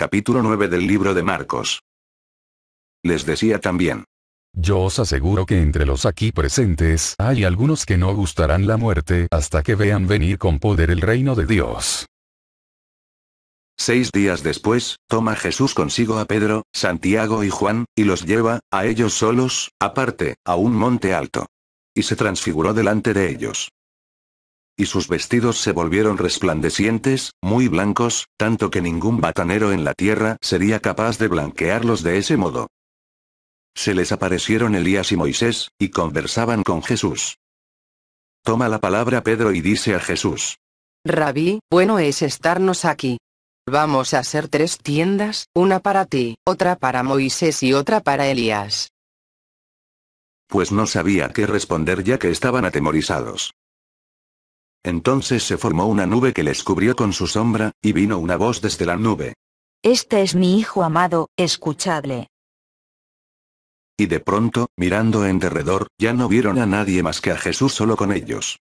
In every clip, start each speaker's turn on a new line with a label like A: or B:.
A: Capítulo 9 del libro de Marcos. Les decía también.
B: Yo os aseguro que entre los aquí presentes hay algunos que no gustarán la muerte hasta que vean venir con poder el reino de Dios.
A: Seis días después, toma Jesús consigo a Pedro, Santiago y Juan, y los lleva, a ellos solos, aparte, a un monte alto. Y se transfiguró delante de ellos y sus vestidos se volvieron resplandecientes, muy blancos, tanto que ningún batanero en la tierra sería capaz de blanquearlos de ese modo. Se les aparecieron Elías y Moisés, y conversaban con Jesús. Toma la palabra Pedro y dice a Jesús.
C: Rabí, bueno es estarnos aquí. Vamos a hacer tres tiendas, una para ti, otra para Moisés y otra para Elías.
A: Pues no sabía qué responder ya que estaban atemorizados. Entonces se formó una nube que les cubrió con su sombra, y vino una voz desde la nube.
D: Este es mi hijo amado, escuchadle.
A: Y de pronto, mirando en derredor, ya no vieron a nadie más que a Jesús solo con ellos.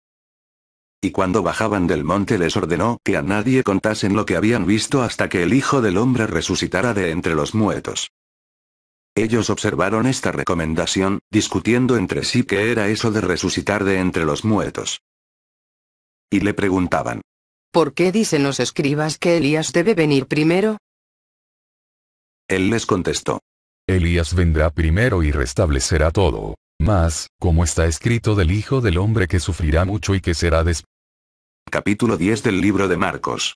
A: Y cuando bajaban del monte les ordenó que a nadie contasen lo que habían visto hasta que el Hijo del Hombre resucitara de entre los muertos. Ellos observaron esta recomendación, discutiendo entre sí qué era eso de resucitar de entre los muertos.
B: Y le preguntaban.
C: ¿Por qué dicen los escribas que Elías debe venir primero?
B: Él les contestó. Elías vendrá primero y restablecerá todo. Mas, como está escrito del Hijo del Hombre que sufrirá mucho y que será des... Capítulo 10 del libro de Marcos.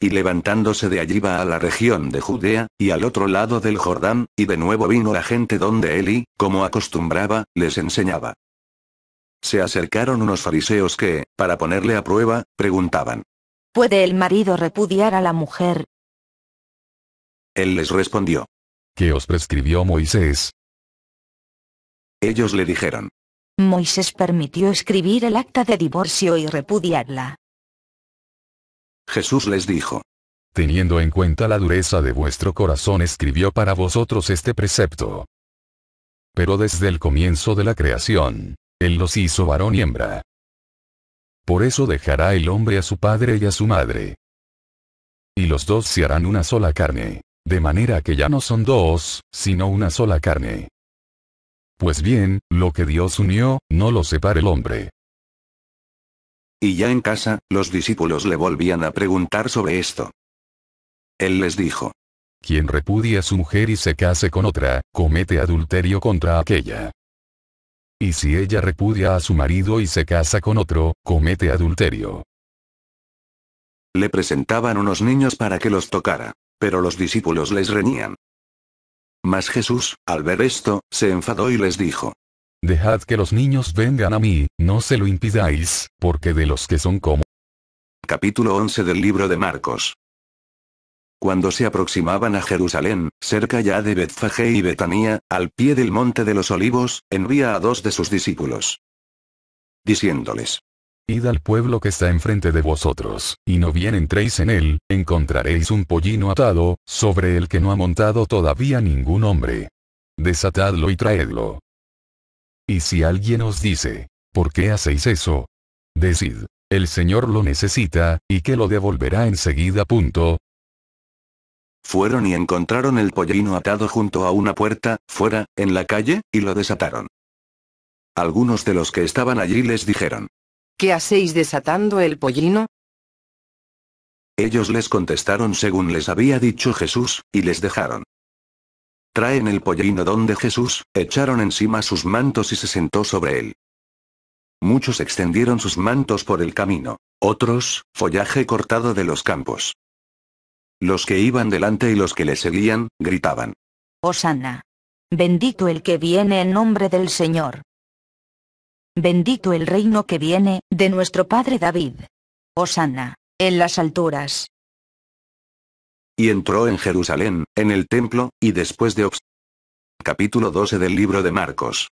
B: Y levantándose
A: de allí va a la región de Judea, y al otro lado del Jordán, y de nuevo vino la gente donde Eli, como acostumbraba, les enseñaba. Se acercaron unos fariseos que, para ponerle a prueba, preguntaban.
D: ¿Puede el marido repudiar a la mujer?
B: Él les respondió. ¿Qué os prescribió Moisés? Ellos le dijeron.
D: Moisés permitió escribir el acta de divorcio y repudiarla.
B: Jesús les dijo. Teniendo en cuenta la dureza de vuestro corazón escribió para vosotros este precepto. Pero desde el comienzo de la creación, él los hizo varón y hembra. Por eso dejará el hombre a su padre y a su madre. Y los dos se harán una sola carne. De manera que ya no son dos, sino una sola carne. Pues bien, lo que Dios unió, no lo separe el hombre.
A: Y ya en casa, los discípulos le volvían a preguntar sobre esto.
B: Él les dijo. Quien repudia a su mujer y se case con otra, comete adulterio contra aquella. Y si ella repudia a su marido y se casa con otro, comete adulterio. Le presentaban unos niños para que
A: los tocara, pero los discípulos les reñían. Mas Jesús, al ver esto,
B: se enfadó y les dijo, Dejad que los niños vengan a mí, no se lo impidáis, porque de los que son como... Capítulo 11 del libro de Marcos.
A: Cuando se aproximaban a Jerusalén, cerca ya de Betfagé y Betanía, al pie
B: del monte de los olivos, envía a dos de sus discípulos. Diciéndoles. Id al pueblo que está enfrente de vosotros, y no bien entréis en él, encontraréis un pollino atado, sobre el que no ha montado todavía ningún hombre. Desatadlo y traedlo. Y si alguien os dice, ¿por qué hacéis eso? Decid, el Señor lo necesita, y que lo devolverá enseguida. Punto, fueron y encontraron el pollino atado junto a una puerta, fuera, en
A: la calle, y lo desataron. Algunos de los que estaban allí les dijeron.
C: ¿Qué hacéis desatando el pollino?
A: Ellos les contestaron según les había dicho Jesús, y les dejaron. Traen el pollino donde Jesús, echaron encima sus mantos y se sentó sobre él. Muchos extendieron sus mantos por el camino, otros, follaje cortado de los campos. Los que iban delante y los que le seguían, gritaban.
D: Hosanna. Bendito el que viene en nombre del Señor. Bendito el reino que viene, de nuestro Padre David. Hosanna. En las alturas.
A: Y entró en Jerusalén, en el templo, y después de... Capítulo 12
B: del libro de Marcos.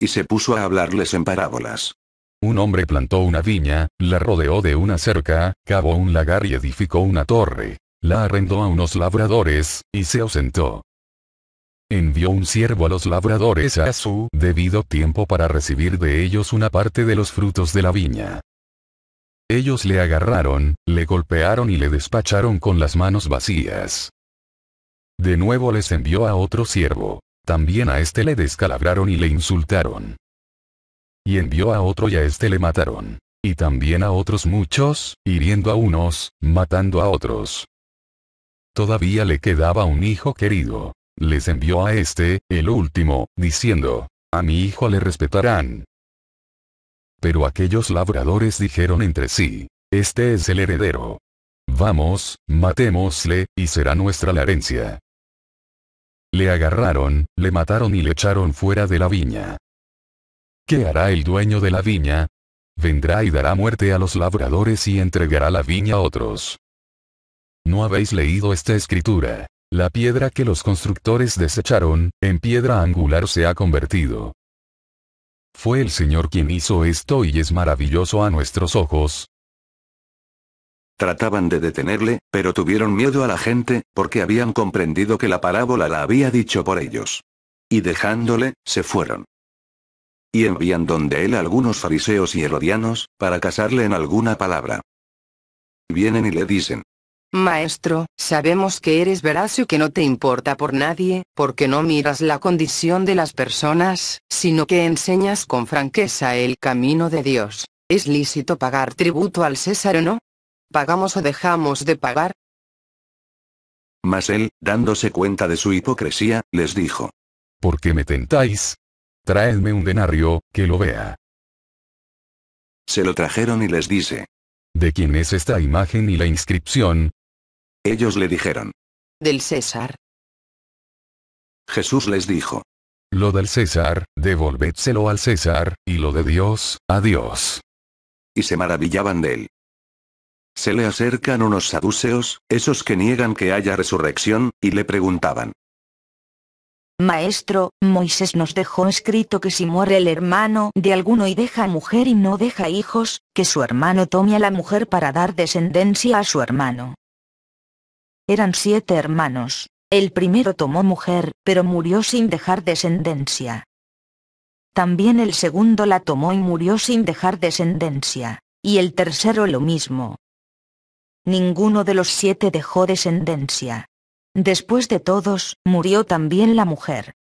B: Y se puso a hablarles en parábolas. Un hombre plantó una viña, la rodeó de una cerca, cavó un lagar y edificó una torre. La arrendó a unos labradores, y se ausentó. Envió un siervo a los labradores a su debido tiempo para recibir de ellos una parte de los frutos de la viña. Ellos le agarraron, le golpearon y le despacharon con las manos vacías. De nuevo les envió a otro siervo. También a este le descalabraron y le insultaron y envió a otro y a este le mataron. Y también a otros muchos, hiriendo a unos, matando a otros. Todavía le quedaba un hijo querido. Les envió a este, el último, diciendo, a mi hijo le respetarán. Pero aquellos labradores dijeron entre sí, este es el heredero. Vamos, matémosle, y será nuestra la herencia. Le agarraron, le mataron y le echaron fuera de la viña. ¿Qué hará el dueño de la viña? Vendrá y dará muerte a los labradores y entregará la viña a otros. No habéis leído esta escritura. La piedra que los constructores desecharon, en piedra angular se ha convertido. Fue el Señor quien hizo esto y es maravilloso a nuestros ojos. Trataban de detenerle, pero
A: tuvieron miedo a la gente, porque habían comprendido que la parábola la había dicho por ellos. Y dejándole, se fueron. Y envían donde él algunos fariseos y herodianos, para casarle en alguna palabra. Vienen y le dicen.
C: Maestro, sabemos que eres veraz y que no te importa por nadie, porque no miras la condición de las personas, sino que enseñas con franqueza el camino de Dios. ¿Es lícito pagar tributo al César o no? ¿Pagamos o dejamos de pagar?
A: Mas él, dándose cuenta de su hipocresía, les dijo.
B: ¿Por qué me tentáis? Traedme un denario, que lo vea. Se lo trajeron y les dice. ¿De quién es esta imagen y la inscripción? Ellos le dijeron.
C: Del César.
B: Jesús les dijo. Lo del César, devolvédselo al César, y lo de Dios, a Dios.
A: Y se maravillaban de él. Se le acercan unos saduceos, esos que niegan que haya resurrección, y le preguntaban,
D: Maestro, Moisés nos dejó escrito que si muere el hermano de alguno y deja mujer y no deja hijos, que su hermano tome a la mujer para dar descendencia a su hermano. Eran siete hermanos. El primero tomó mujer, pero murió sin dejar descendencia. También el segundo la tomó y murió sin dejar descendencia. Y el tercero lo mismo. Ninguno de los siete dejó descendencia. Después de todos, murió también la mujer.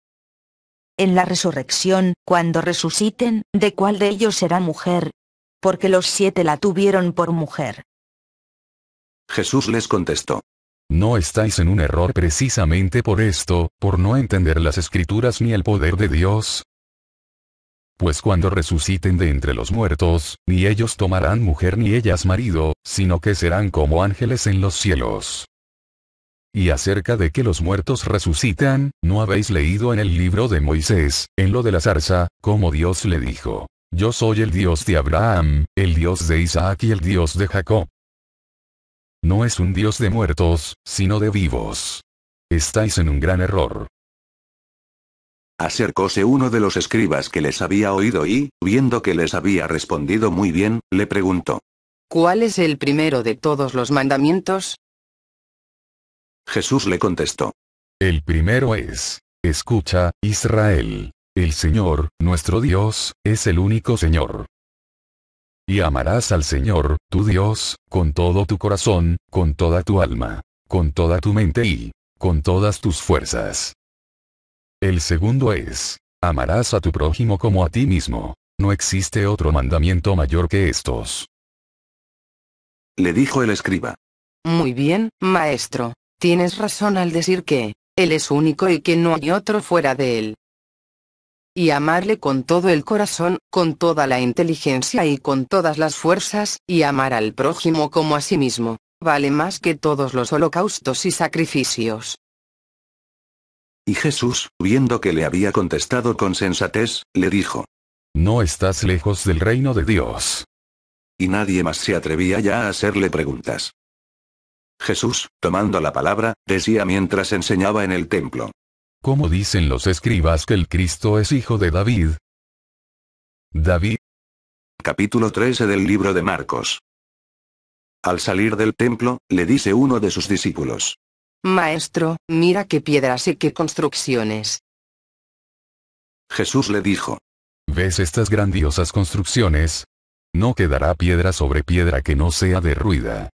D: En la resurrección, cuando resuciten, ¿de cuál de ellos será mujer? Porque los siete la tuvieron por mujer.
B: Jesús les contestó. No estáis en un error precisamente por esto, por no entender las escrituras ni el poder de Dios. Pues cuando resuciten de entre los muertos, ni ellos tomarán mujer ni ellas marido, sino que serán como ángeles en los cielos y acerca de que los muertos resucitan, ¿no habéis leído en el libro de Moisés, en lo de la zarza, como Dios le dijo, yo soy el Dios de Abraham, el Dios de Isaac y el Dios de Jacob? No es un Dios de muertos, sino de vivos. Estáis en un gran error.
A: Acercóse uno de los escribas que les había oído y, viendo que les había respondido muy bien, le preguntó.
C: ¿Cuál es el primero de todos los mandamientos?
B: Jesús le contestó. El primero es, escucha, Israel. El Señor, nuestro Dios, es el único Señor. Y amarás al Señor, tu Dios, con todo tu corazón, con toda tu alma, con toda tu mente y, con todas tus fuerzas. El segundo es, amarás a tu prójimo como a ti mismo. No existe otro mandamiento mayor que estos. Le dijo el escriba.
C: Muy bien, maestro. Tienes razón al decir que, Él es único y que no hay otro fuera de Él. Y amarle con todo el corazón, con toda la inteligencia y con todas las fuerzas, y amar al prójimo como a sí mismo, vale más que todos los holocaustos y sacrificios.
A: Y Jesús, viendo que le había contestado con sensatez, le dijo, No estás lejos del reino de Dios. Y nadie más se atrevía ya a hacerle preguntas. Jesús, tomando la palabra, decía mientras enseñaba en el templo.
B: ¿Cómo dicen los escribas
A: que el Cristo es hijo de David? David. Capítulo 13 del libro de Marcos. Al salir del templo, le dice uno de sus
B: discípulos.
C: Maestro, mira qué piedras y qué construcciones.
B: Jesús le dijo. ¿Ves estas grandiosas construcciones? No quedará piedra sobre piedra que no sea derruida.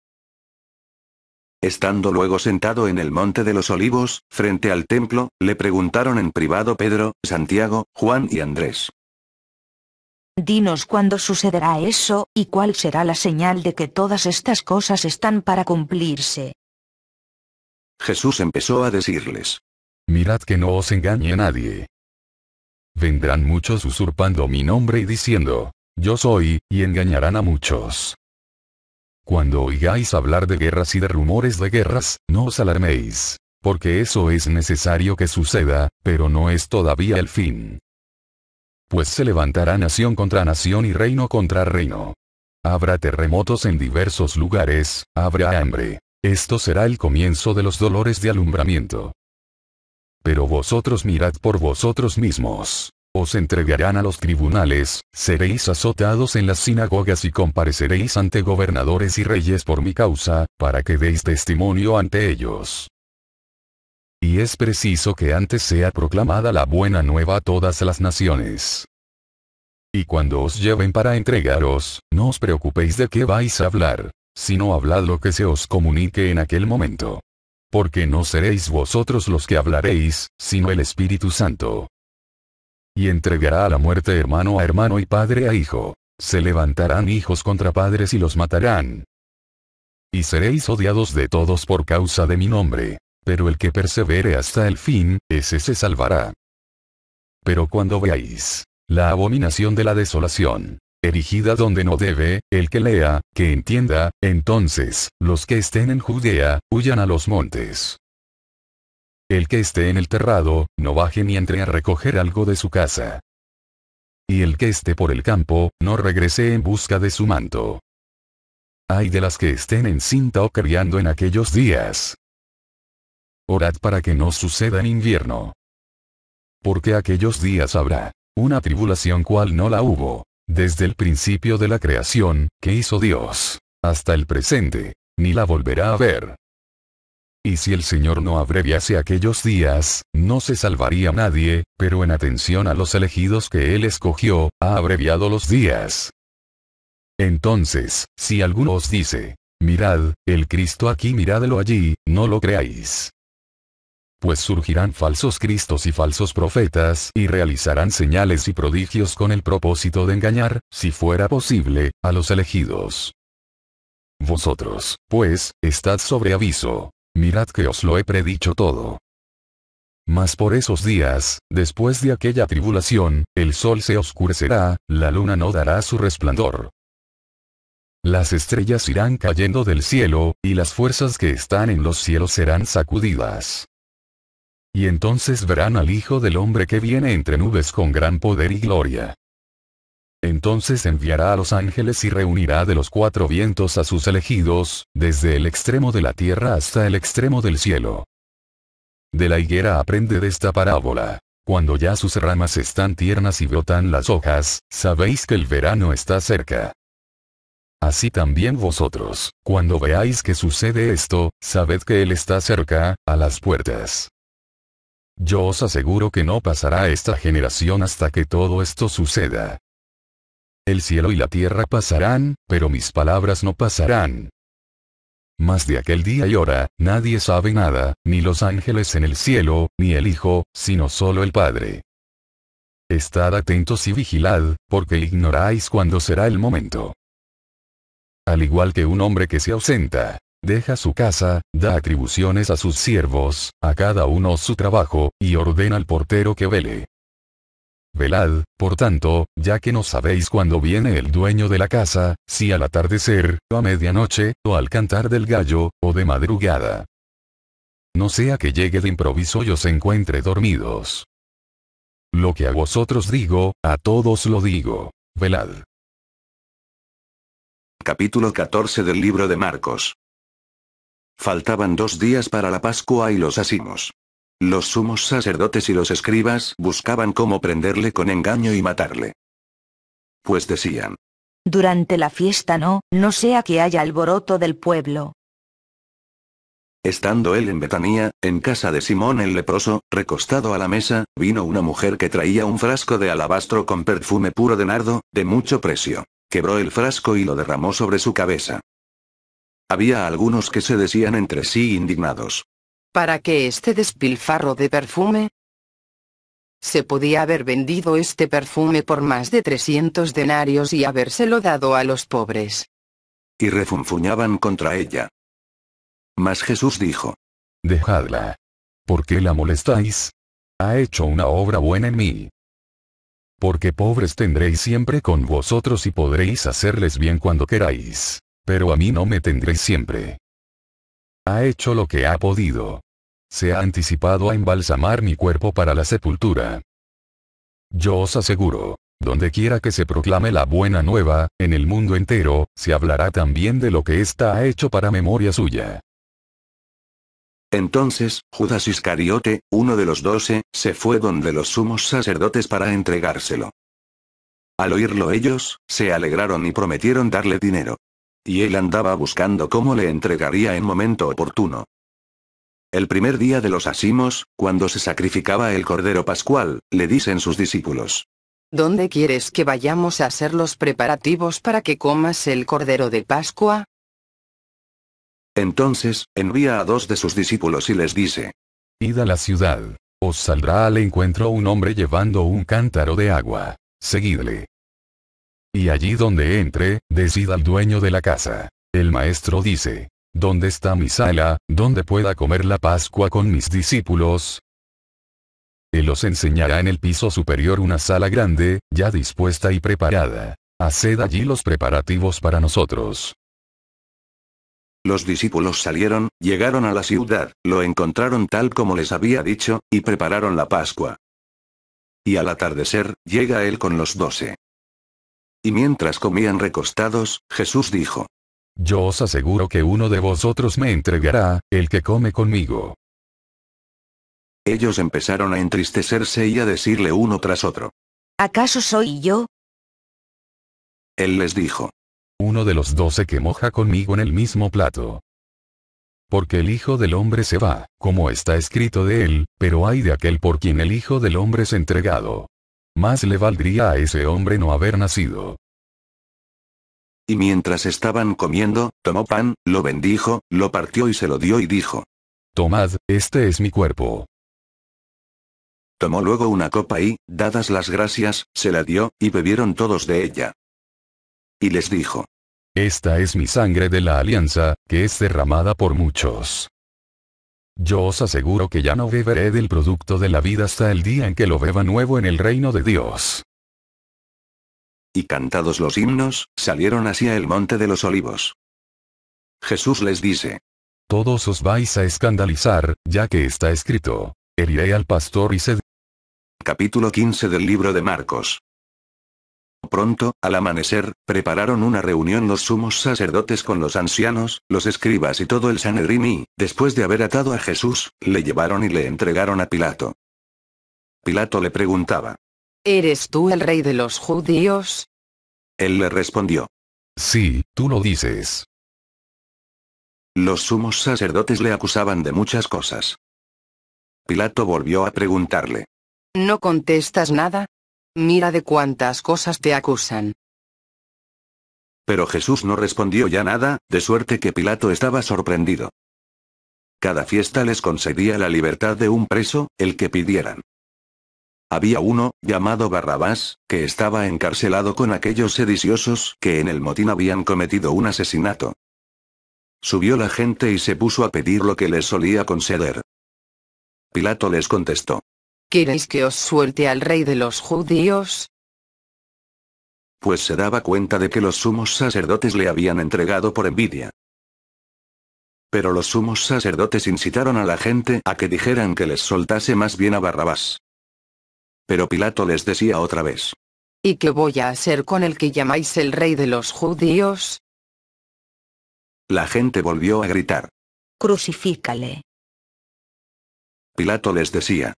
B: Estando
A: luego sentado en el Monte de los Olivos, frente al templo, le preguntaron en privado Pedro, Santiago, Juan y Andrés.
D: Dinos cuándo sucederá eso, y cuál será la señal de que todas estas cosas están para cumplirse.
B: Jesús empezó a decirles. Mirad que no os engañe nadie. Vendrán muchos usurpando mi nombre y diciendo, yo soy, y engañarán a muchos. Cuando oigáis hablar de guerras y de rumores de guerras, no os alarméis. Porque eso es necesario que suceda, pero no es todavía el fin. Pues se levantará nación contra nación y reino contra reino. Habrá terremotos en diversos lugares, habrá hambre. Esto será el comienzo de los dolores de alumbramiento. Pero vosotros mirad por vosotros mismos os entregarán a los tribunales, seréis azotados en las sinagogas y compareceréis ante gobernadores y reyes por mi causa, para que deis testimonio ante ellos. Y es preciso que antes sea proclamada la buena nueva a todas las naciones. Y cuando os lleven para entregaros, no os preocupéis de qué vais a hablar, sino hablad lo que se os comunique en aquel momento. Porque no seréis vosotros los que hablaréis, sino el Espíritu Santo y entregará a la muerte hermano a hermano y padre a hijo. Se levantarán hijos contra padres y los matarán. Y seréis odiados de todos por causa de mi nombre. Pero el que persevere hasta el fin, ese se salvará. Pero cuando veáis la abominación de la desolación, erigida donde no debe, el que lea, que entienda, entonces, los que estén en Judea, huyan a los montes. El que esté en el terrado, no baje ni entre a recoger algo de su casa. Y el que esté por el campo, no regrese en busca de su manto. Ay de las que estén encinta o criando en aquellos días. Orad para que no suceda en invierno. Porque aquellos días habrá una tribulación cual no la hubo, desde el principio de la creación, que hizo Dios, hasta el presente, ni la volverá a ver y si el Señor no abreviase aquellos días, no se salvaría nadie, pero en atención a los elegidos que Él escogió, ha abreviado los días. Entonces, si alguno os dice, mirad, el Cristo aquí miradlo allí, no lo creáis. Pues surgirán falsos cristos y falsos profetas y realizarán señales y prodigios con el propósito de engañar, si fuera posible, a los elegidos. Vosotros, pues, estad sobre aviso, Mirad que os lo he predicho todo. Mas por esos días, después de aquella tribulación, el sol se oscurecerá, la luna no dará su resplandor. Las estrellas irán cayendo del cielo, y las fuerzas que están en los cielos serán sacudidas. Y entonces verán al Hijo del Hombre que viene entre nubes con gran poder y gloria entonces enviará a los ángeles y reunirá de los cuatro vientos a sus elegidos, desde el extremo de la tierra hasta el extremo del cielo. De la higuera aprende de esta parábola. Cuando ya sus ramas están tiernas y brotan las hojas, sabéis que el verano está cerca. Así también vosotros, cuando veáis que sucede esto, sabed que Él está cerca, a las puertas. Yo os aseguro que no pasará esta generación hasta que todo esto suceda. El cielo y la tierra pasarán, pero mis palabras no pasarán. Más de aquel día y hora, nadie sabe nada, ni los ángeles en el cielo, ni el Hijo, sino solo el Padre. Estad atentos y vigilad, porque ignoráis cuándo será el momento. Al igual que un hombre que se ausenta, deja su casa, da atribuciones a sus siervos, a cada uno su trabajo, y ordena al portero que vele. Velad, por tanto, ya que no sabéis cuándo viene el dueño de la casa, si al atardecer, o a medianoche, o al cantar del gallo, o de madrugada. No sea que llegue de improviso y os encuentre dormidos. Lo que a vosotros digo, a todos lo digo. Velad.
A: Capítulo 14 del libro de Marcos. Faltaban dos días para la Pascua y los asimos. Los sumos sacerdotes y los escribas buscaban cómo prenderle con engaño y matarle. Pues decían.
D: Durante la fiesta no, no sea que haya alboroto del pueblo.
A: Estando él en Betanía, en casa de Simón el leproso, recostado a la mesa, vino una mujer que traía un frasco de alabastro con perfume puro de nardo, de mucho precio. Quebró el frasco y lo derramó sobre su cabeza. Había algunos que se decían entre sí indignados para que este despilfarro de perfume? Se
C: podía haber vendido este perfume por más de 300 denarios y habérselo dado a los
A: pobres. Y refunfuñaban contra ella. Mas Jesús dijo,
B: Dejadla. ¿Por qué la molestáis? Ha hecho una obra buena en mí. Porque pobres tendréis siempre con vosotros y podréis hacerles bien cuando queráis, pero a mí no me tendréis siempre. Ha hecho lo que ha podido. Se ha anticipado a embalsamar mi cuerpo para la sepultura. Yo os aseguro, donde quiera que se proclame la buena nueva, en el mundo entero, se hablará también de lo que ésta ha hecho para memoria suya.
A: Entonces, Judas Iscariote, uno de los doce, se fue donde los sumos sacerdotes para entregárselo. Al oírlo ellos, se alegraron y prometieron darle dinero. Y él andaba buscando cómo le entregaría en momento oportuno. El primer día de los asimos, cuando se sacrificaba el Cordero Pascual, le dicen sus discípulos.
C: ¿Dónde quieres que vayamos a hacer los preparativos para que comas el Cordero de Pascua?
A: Entonces, envía a dos de
B: sus discípulos y les dice. Id a la ciudad. Os saldrá al encuentro un hombre llevando un cántaro de agua. Seguidle. Y allí donde entre, decida al dueño de la casa. El maestro dice, ¿Dónde está mi sala, donde pueda comer la Pascua con mis discípulos? Él los enseñará en el piso superior una sala grande, ya dispuesta y preparada. Haced allí los preparativos para nosotros.
A: Los discípulos salieron, llegaron a la ciudad, lo encontraron tal como les había dicho, y prepararon la Pascua. Y al atardecer, llega él con los doce. Y mientras comían recostados,
B: Jesús dijo, yo os aseguro que uno de vosotros me entregará, el que come conmigo. Ellos empezaron a entristecerse y a decirle uno tras otro.
D: ¿Acaso soy yo?
B: Él les dijo. Uno de los doce que moja conmigo en el mismo plato. Porque el Hijo del Hombre se va, como está escrito de él, pero hay de aquel por quien el Hijo del Hombre es entregado. Más le valdría a ese hombre no haber nacido.
A: Y mientras estaban comiendo, tomó pan, lo bendijo, lo partió y se lo dio y dijo.
B: Tomad, este es mi cuerpo.
A: Tomó luego una copa y, dadas las gracias, se la dio, y bebieron todos de ella. Y les dijo.
B: Esta es mi sangre de la alianza, que es derramada por muchos. Yo os aseguro que ya no beberé del producto de la vida hasta el día en que lo beba nuevo en el reino de Dios. Y cantados los himnos, salieron hacia el monte de los olivos. Jesús les dice. Todos os vais a escandalizar, ya que está escrito. Heriré al pastor y sed. Capítulo
A: 15 del libro de Marcos. Pronto, al amanecer, prepararon una reunión los sumos sacerdotes con los ancianos, los escribas y todo el Sanedrín y, después de haber atado a Jesús, le llevaron y le entregaron a Pilato. Pilato le preguntaba,
C: ¿Eres tú el rey de los judíos?
A: Él le respondió. Sí, tú lo dices. Los sumos sacerdotes le acusaban de muchas cosas. Pilato volvió a preguntarle.
C: ¿No contestas nada? Mira de cuántas cosas te acusan.
A: Pero Jesús no respondió ya nada, de suerte que Pilato estaba sorprendido. Cada fiesta les concedía la libertad de un preso, el que pidieran. Había uno, llamado Barrabás, que estaba encarcelado con aquellos sediciosos que en el motín habían cometido un asesinato. Subió la gente y se puso a pedir lo que les solía conceder. Pilato les contestó.
C: ¿Queréis que os suelte al rey de los judíos?
A: Pues se daba cuenta de que los sumos sacerdotes le habían entregado por envidia. Pero los sumos sacerdotes incitaron a la gente a que dijeran que les soltase más bien a Barrabás. Pero Pilato les decía otra vez.
C: ¿Y qué voy a hacer con el que llamáis el rey de los judíos?
A: La gente volvió a gritar.
C: Crucifícale.
A: Pilato les decía.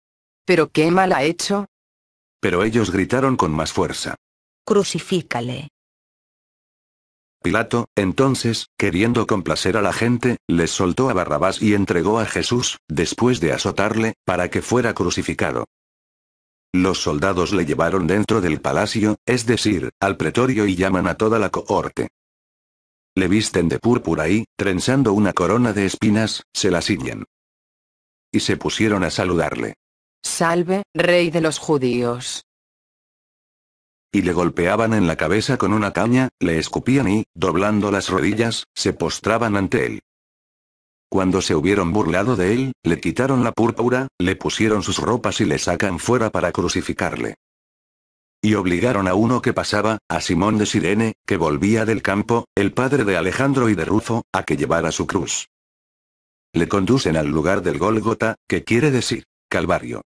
C: ¿Pero qué mal ha hecho?
A: Pero ellos gritaron con más fuerza.
C: Crucifícale.
A: Pilato, entonces, queriendo complacer a la gente, les soltó a Barrabás y entregó a Jesús, después de azotarle, para que fuera crucificado. Los soldados le llevaron dentro del palacio, es decir, al pretorio y llaman a toda la cohorte. Le visten de púrpura y, trenzando una corona de espinas, se la ciñen. Y se pusieron a saludarle.
C: Salve, rey de los judíos.
A: Y le golpeaban en la cabeza con una caña, le escupían y, doblando las rodillas, se postraban ante él. Cuando se hubieron burlado de él, le quitaron la púrpura, le pusieron sus ropas y le sacan fuera para crucificarle. Y obligaron a uno que pasaba, a Simón de Sirene, que volvía del campo, el padre de Alejandro y de Rufo, a que llevara su cruz. Le conducen al lugar del Gólgota, que quiere decir, Calvario.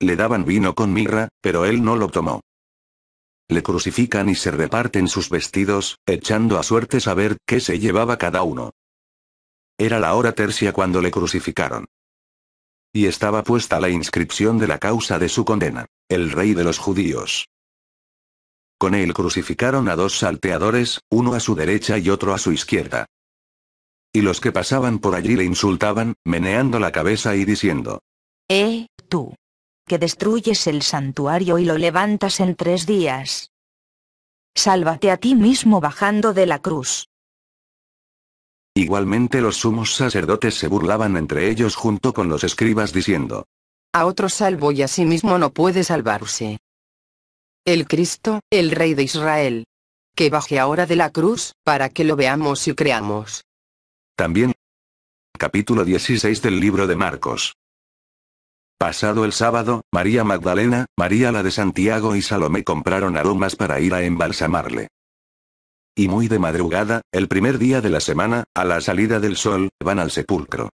A: Le daban vino con mirra, pero él no lo tomó. Le crucifican y se reparten sus vestidos, echando a suerte saber qué se llevaba cada uno. Era la hora tercia cuando le crucificaron. Y estaba puesta la inscripción de la causa de su condena, el rey de los judíos. Con él crucificaron a dos salteadores, uno a su derecha y otro a su izquierda. Y los que pasaban por allí le insultaban, meneando la cabeza y diciendo,
D: ¡Eh, tú! Que destruyes el santuario y lo levantas en tres días. Sálvate a ti mismo bajando
C: de la cruz.
A: Igualmente los sumos sacerdotes se burlaban entre ellos junto con los escribas diciendo,
C: A otro salvo y a sí mismo no puede salvarse. El Cristo, el Rey de Israel. Que baje ahora de la cruz, para que lo veamos y creamos.
A: También. Capítulo 16 del libro de Marcos. Pasado el sábado, María Magdalena, María la de Santiago y Salomé compraron aromas para ir a embalsamarle. Y muy de madrugada, el primer día de la semana, a la salida del sol, van al sepulcro.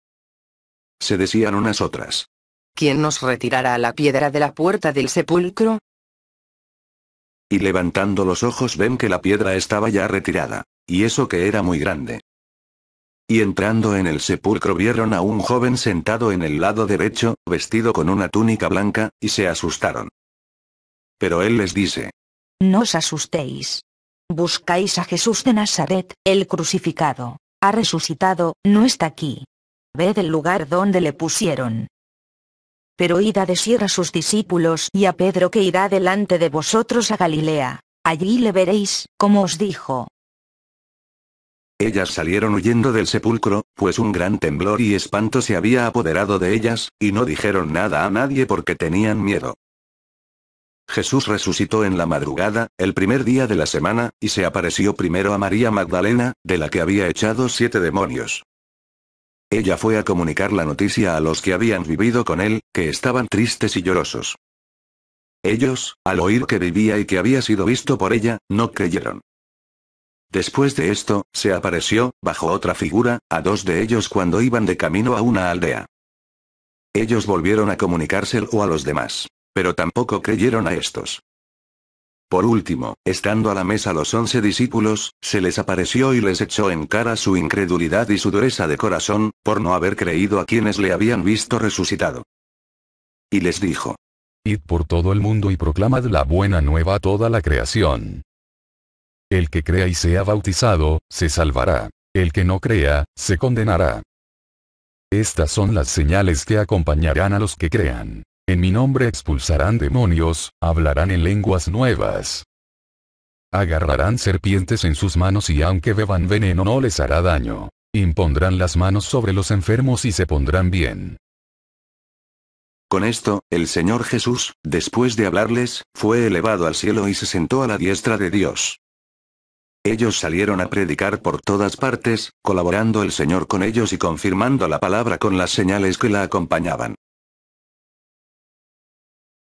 A: Se decían unas otras.
C: ¿Quién nos retirará la piedra de la puerta del sepulcro?
A: Y levantando los ojos ven que la piedra estaba ya retirada. Y eso que era muy grande. Y entrando en el sepulcro vieron a un joven sentado en el lado derecho, vestido con una túnica blanca, y se asustaron. Pero él les dice.
D: No os asustéis. Buscáis a Jesús de Nazaret, el crucificado. Ha resucitado, no está aquí. Ved el lugar donde le pusieron. Pero id a decir a sus discípulos y a Pedro que irá delante de vosotros a Galilea. Allí le veréis, como os dijo.
A: Ellas salieron huyendo del sepulcro, pues un gran temblor y espanto se había apoderado de ellas, y no dijeron nada a nadie porque tenían miedo. Jesús resucitó en la madrugada, el primer día de la semana, y se apareció primero a María Magdalena, de la que había echado siete demonios. Ella fue a comunicar la noticia a los que habían vivido con él, que estaban tristes y llorosos. Ellos, al oír que vivía y que había sido visto por ella, no creyeron. Después de esto, se apareció, bajo otra figura, a dos de ellos cuando iban de camino a una aldea. Ellos volvieron a o a los demás. Pero tampoco creyeron a estos. Por último, estando a la mesa los once discípulos, se les apareció y les echó en cara su incredulidad y su dureza de corazón, por no haber creído
B: a quienes le habían visto resucitado. Y les dijo, Id por todo el mundo y proclamad la buena nueva a toda la creación. El que crea y sea bautizado, se salvará. El que no crea, se condenará. Estas son las señales que acompañarán a los que crean. En mi nombre expulsarán demonios, hablarán en lenguas nuevas. Agarrarán serpientes en sus manos y aunque beban veneno no les hará daño. Impondrán las manos sobre los enfermos y se pondrán bien.
A: Con esto, el Señor Jesús, después de hablarles, fue elevado al cielo y se sentó a la diestra de Dios. Ellos salieron a predicar por todas partes, colaborando el Señor con ellos y confirmando la palabra con las señales que la acompañaban.